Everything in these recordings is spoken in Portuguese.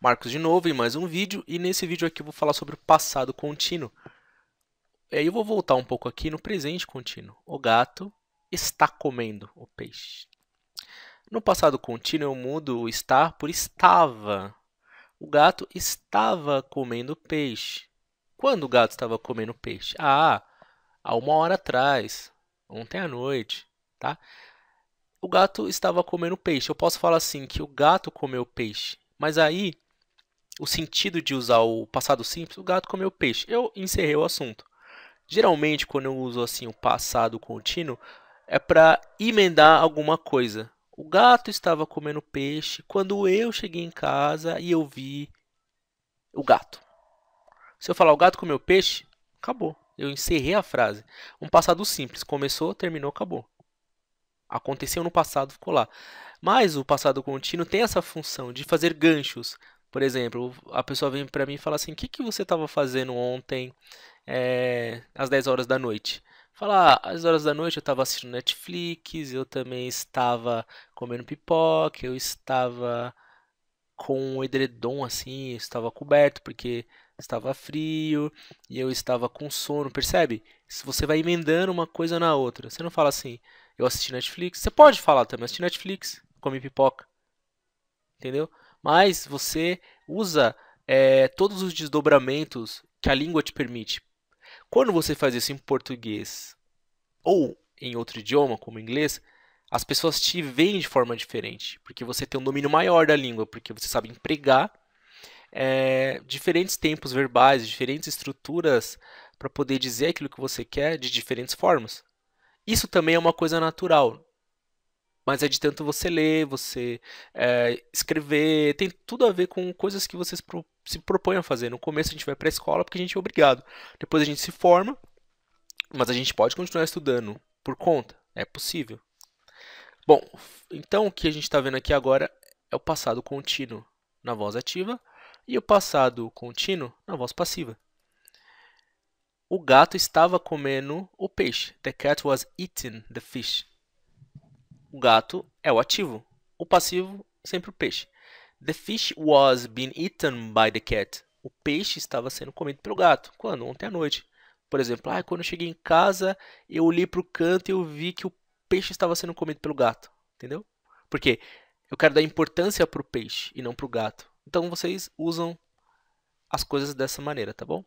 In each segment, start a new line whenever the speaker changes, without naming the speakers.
Marcos de novo em mais um vídeo e nesse vídeo aqui eu vou falar sobre o passado contínuo. E aí eu vou voltar um pouco aqui no presente contínuo. O gato está comendo o peixe. No passado contínuo eu mudo o estar por estava. O gato estava comendo peixe. Quando o gato estava comendo peixe? Ah, há uma hora atrás, ontem à noite, tá? O gato estava comendo peixe. Eu posso falar assim que o gato comeu peixe. Mas aí o sentido de usar o passado simples, o gato comeu peixe. Eu encerrei o assunto. Geralmente, quando eu uso assim o passado contínuo, é para emendar alguma coisa. O gato estava comendo peixe quando eu cheguei em casa e eu vi o gato. Se eu falar o gato comeu peixe, acabou. Eu encerrei a frase. Um passado simples. Começou, terminou, acabou. Aconteceu no passado, ficou lá. Mas o passado contínuo tem essa função de fazer ganchos. Por exemplo, a pessoa vem para mim e fala assim: o que, que você estava fazendo ontem é, às 10 horas da noite? Falar, ah, às horas da noite eu estava assistindo Netflix, eu também estava comendo pipoca, eu estava com um edredom assim, eu estava coberto porque estava frio e eu estava com sono, percebe? Se você vai emendando uma coisa na outra, você não fala assim, eu assisti Netflix, você pode falar também, assisti Netflix, comi pipoca, entendeu? mas você usa é, todos os desdobramentos que a língua te permite. Quando você faz isso em português ou em outro idioma, como inglês, as pessoas te veem de forma diferente, porque você tem um domínio maior da língua, porque você sabe empregar é, diferentes tempos verbais, diferentes estruturas para poder dizer aquilo que você quer de diferentes formas. Isso também é uma coisa natural. Mas é de tanto você ler, você é, escrever, tem tudo a ver com coisas que vocês se propõem a fazer. No começo a gente vai para a escola porque a gente é obrigado. Depois a gente se forma, mas a gente pode continuar estudando por conta, é possível. Bom, então o que a gente está vendo aqui agora é o passado contínuo na voz ativa e o passado contínuo na voz passiva. O gato estava comendo o peixe. The cat was eating the fish o gato é o ativo. O passivo, sempre o peixe. The fish was being eaten by the cat. O peixe estava sendo comido pelo gato. Quando? Ontem à noite. Por exemplo, ah, quando eu cheguei em casa, eu olhei para o canto e eu vi que o peixe estava sendo comido pelo gato. Entendeu? Porque eu quero dar importância para o peixe e não para o gato. Então vocês usam as coisas dessa maneira, tá bom?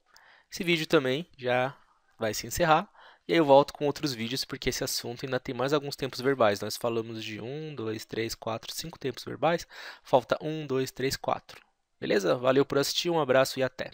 Esse vídeo também já vai se encerrar. E aí eu volto com outros vídeos, porque esse assunto ainda tem mais alguns tempos verbais. Nós falamos de 1, 2, 3, 4, 5 tempos verbais. Falta 1, 2, 3, 4. Beleza? Valeu por assistir, um abraço e até!